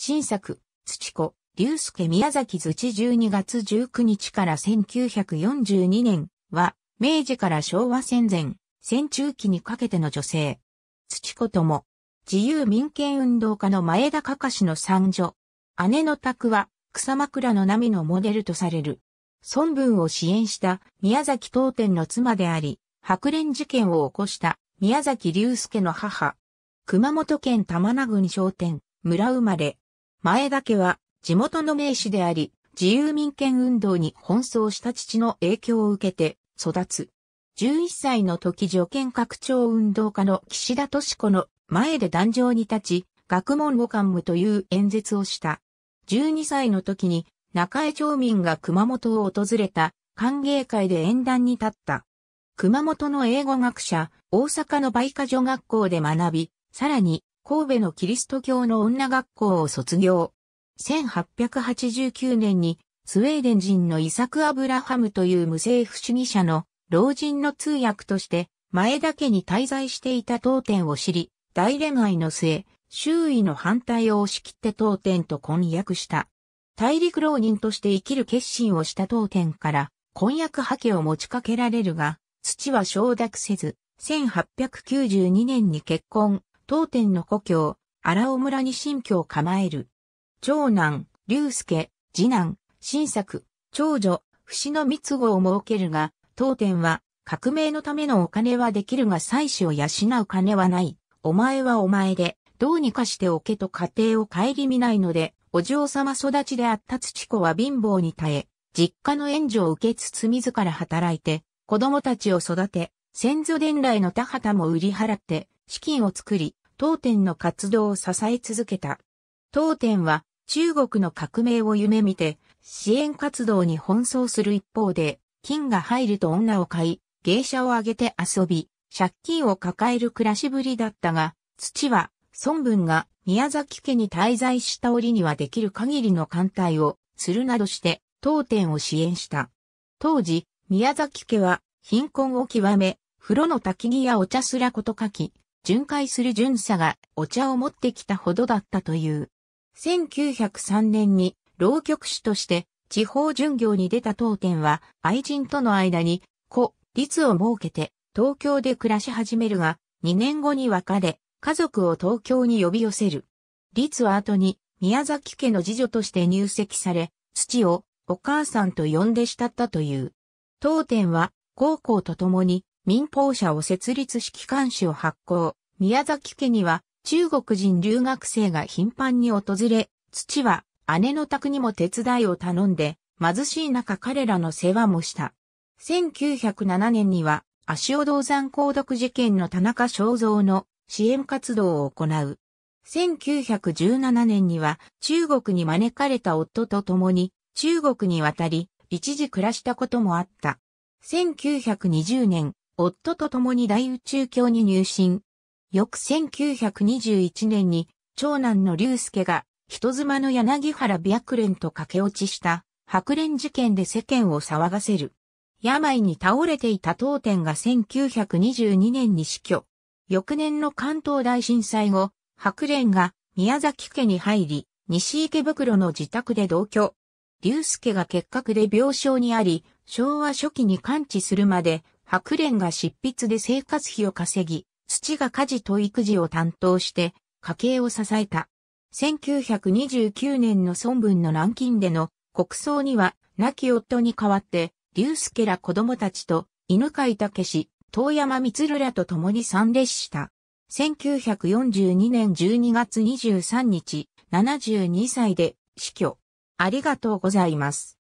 新作、土子、竜介宮崎土12月19日から1942年は、明治から昭和戦前、戦中期にかけての女性。土子とも、自由民権運動家の前田隆氏の三女。姉の宅は、草枕の波のモデルとされる。孫文を支援した宮崎当店の妻であり、白蓮事件を起こした宮崎龍介の母。熊本県玉名郡商店、村生まれ。前田家は地元の名士であり、自由民権運動に奔走した父の影響を受けて育つ。11歳の時助権拡張運動家の岸田敏子の前で壇上に立ち、学問語幹部という演説をした。12歳の時に中江町民が熊本を訪れた歓迎会で演壇に立った。熊本の英語学者、大阪の梅花女学校で学び、さらに神戸のキリスト教の女学校を卒業。1889年にスウェーデン人のイサク・アブラハムという無政府主義者の老人の通訳として前田家に滞在していた当店を知り、大恋愛の末、周囲の反対を押し切って当店と婚約した。大陸浪人として生きる決心をした当店から婚約破棄を持ちかけられるが、土は承諾せず、1892年に結婚、当店の故郷、荒尾村に新居を構える。長男、龍介、次男、新作、長女、伏の三子を設けるが、当店は、革命のためのお金はできるが妻子を養う金はない。お前はお前で、どうにかしておけと家庭を顧みないので、お嬢様育ちであった土子は貧乏に耐え、実家の援助を受けつつ自ら働いて、子供たちを育て、先祖伝来の田畑も売り払って、資金を作り、当店の活動を支え続けた。当店は中国の革命を夢見て支援活動に奔走する一方で、金が入ると女を買い、芸者を挙げて遊び、借金を抱える暮らしぶりだったが、土は孫文が宮崎家に滞在した折にはできる限りの艦隊をするなどして当店を支援した。当時、宮崎家は貧困を極め、風呂の焚き木やお茶すらこと書き、巡回する巡査がお茶を持ってきたほどだったという。1903年に老局主として地方巡業に出た当店は愛人との間に子、律を設けて東京で暮らし始めるが2年後に別れ家族を東京に呼び寄せる。律は後に宮崎家の次女として入籍され土をお母さんと呼んで慕ったという。当店は高校と共に民放社を設立し機関紙を発行。宮崎家には中国人留学生が頻繁に訪れ、父は姉の宅にも手伝いを頼んで、貧しい中彼らの世話もした。1907年には、足尾銅山鉱毒事件の田中正造の支援活動を行う。1917年には中国に招かれた夫と共に中国に渡り、一時暮らしたこともあった。1920年、夫と共に大宇宙教に入信。翌1921年に、長男の龍介が、人妻の柳原白蓮と駆け落ちした、白蓮事件で世間を騒がせる。病に倒れていた当店が1922年に死去。翌年の関東大震災後、白蓮が宮崎家に入り、西池袋の自宅で同居。龍介が結核で病床にあり、昭和初期に完治するまで白蓮が執筆で生活費を稼ぎ、土が家事と育児を担当して家計を支えた。1929年の孫文の南京での国葬には亡き夫に代わって竜介ら子供たちと犬飼武氏、遠山光らと共に参列した。1942年12月23日、72歳で死去。ありがとうございます。